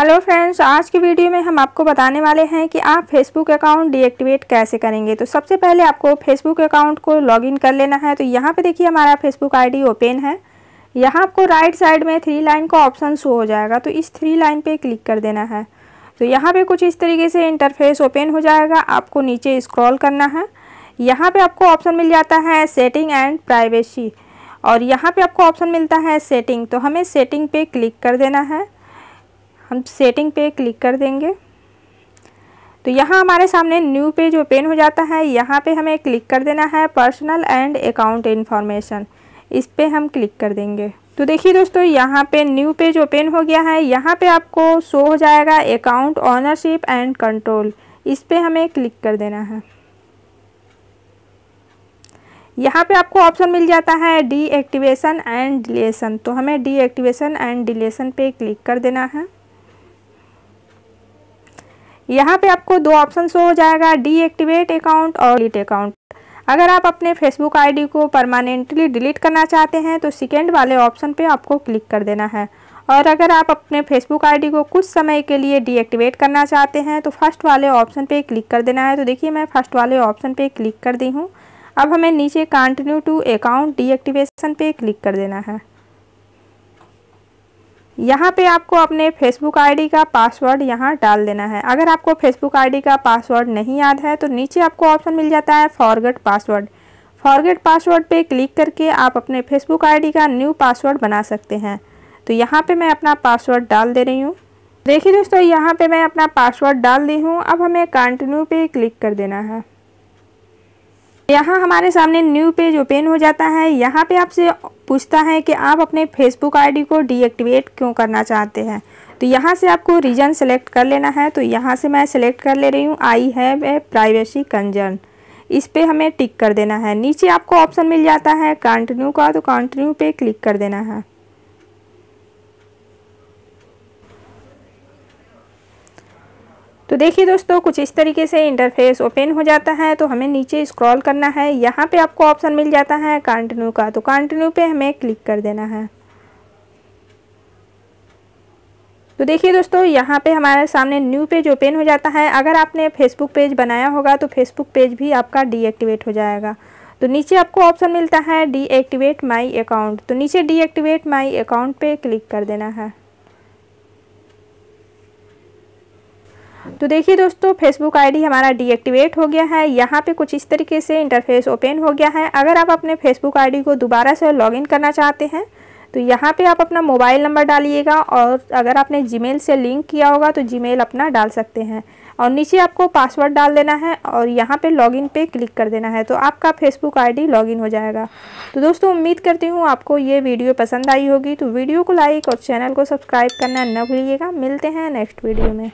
hello friends आज की video में हम आपको बताने वाले हैं कि आप फेसबुक अकाउंट डीएक्टिवेट कैसे करेंगे तो सबसे पहले आपको फेसबुक अकाउंट को लॉगिन कर लेना है तो यहाँ पे देखिए हमारा फेसबुक आईडी ओपन है यहाँ आपको राइट साइड में थ्री लाइन का ऑप्शन शो हो जाएगा तो इस थ्री लाइन पे क्लिक कर देना है तो यहाँ पर कुछ इस तरीके से इंटरफेस ओपन हो जाएगा आपको नीचे स्क्रॉल करना है यहाँ पर आपको ऑप्शन मिल जाता है सेटिंग एंड प्राइवेसी और यहाँ पर आपको ऑप्शन मिलता है सेटिंग तो हमें सेटिंग पे क्लिक कर देना है हम सेटिंग पे क्लिक कर देंगे तो यहाँ हमारे सामने न्यू पेज ओपन हो जाता है यहाँ पे हमें क्लिक कर देना है पर्सनल एंड अकाउंट इन्फॉर्मेशन इस पर हम क्लिक कर देंगे तो देखिए दोस्तों यहाँ पे न्यू पेज ओपन हो गया है यहाँ पे आपको शो हो जाएगा अकाउंट ऑनरशिप एंड कंट्रोल इस पर हमें क्लिक कर देना है यहाँ पे आपको ऑप्शन मिल जाता है डीएक्टिवेशन एंड डिलेशन तो हमें डीएक्टिवेशन एंड डिलेशन पे क्लिक कर देना है यहाँ पे आपको दो ऑप्शन शो हो जाएगा डीएक्टिवेट अकाउंट और डिलीट अकाउंट अगर आप अपने फेसबुक आईडी को परमानेंटली डिलीट करना चाहते हैं तो सेकेंड वाले ऑप्शन पे आपको क्लिक कर देना है और अगर आप अपने फेसबुक आईडी को कुछ समय के लिए डीएक्टिवेट करना चाहते हैं तो फर्स्ट वाले ऑप्शन पे क्लिक कर देना है तो देखिए मैं फर्स्ट वाले ऑप्शन पे क्लिक कर दी हूँ अब हमें नीचे कंटिन्यू टू अकाउंट डीएक्टिवेशन पे क्लिक कर देना है यहाँ पे आपको अपने फेसबुक आईडी का पासवर्ड यहाँ डाल देना है अगर आपको फेसबुक आईडी का पासवर्ड नहीं याद है तो नीचे आपको ऑप्शन मिल जाता है फॉरगेट पासवर्ड फॉरगेट पासवर्ड पे क्लिक करके आप अपने फेसबुक आईडी का न्यू पासवर्ड बना सकते हैं तो यहाँ पे मैं अपना पासवर्ड डाल दे रही हूँ देखिए दोस्तों यहाँ पर मैं अपना पासवर्ड डाल दी हूँ अब हमें कंटिन्यू पे क्लिक कर देना है यहाँ हमारे सामने न्यू पेज ओपन हो जाता है यहाँ पे आपसे पूछता है कि आप अपने फेसबुक आईडी को डीएक्टिवेट क्यों करना चाहते हैं तो यहाँ से आपको रीजन सेलेक्ट कर लेना है तो यहाँ से मैं सेलेक्ट कर ले रही हूँ आई हैव ए प्राइवेसी कंजर्न इस पर हमें टिक कर देना है नीचे आपको ऑप्शन मिल जाता है कंटिन्यू का तो कंटिन्यू पे क्लिक कर देना है तो देखिए दोस्तों कुछ इस तरीके से इंटरफेस ओपन हो जाता है तो हमें नीचे स्क्रॉल करना है यहाँ पे आपको ऑप्शन मिल जाता है कंटिन्यू का तो कंटिन्यू पे हमें क्लिक कर देना है तो देखिए दोस्तों यहाँ पे हमारे सामने न्यू पेज ओपन हो जाता है अगर आपने फेसबुक पेज बनाया होगा तो फेसबुक पेज भी आपका डीएक्टिवेट हो जाएगा तो नीचे आपको ऑप्शन मिलता है डीएक्टिवेट माई अकाउंट तो नीचे डीएक्टिवेट माई अकाउंट पे क्लिक कर देना है तो देखिए दोस्तों फेसबुक आईडी हमारा डीएक्टिवेट हो गया है यहाँ पे कुछ इस तरीके से इंटरफेस ओपन हो गया है अगर आप अपने फेसबुक आईडी को दोबारा से लॉगिन करना चाहते हैं तो यहाँ पे आप अपना मोबाइल नंबर डालिएगा और अगर आपने जीमेल से लिंक किया होगा तो जीमेल अपना डाल सकते हैं और नीचे आपको पासवर्ड डाल देना है और यहाँ पे लॉगिन पे क्लिक कर देना है तो आपका फेसबुक आईडी लॉगिन हो जाएगा तो दोस्तों उम्मीद करती हूँ आपको ये वीडियो पसंद आई होगी तो वीडियो को लाइक और चैनल को सब्सक्राइब करना न भूलिएगा मिलते हैं नेक्स्ट वीडियो में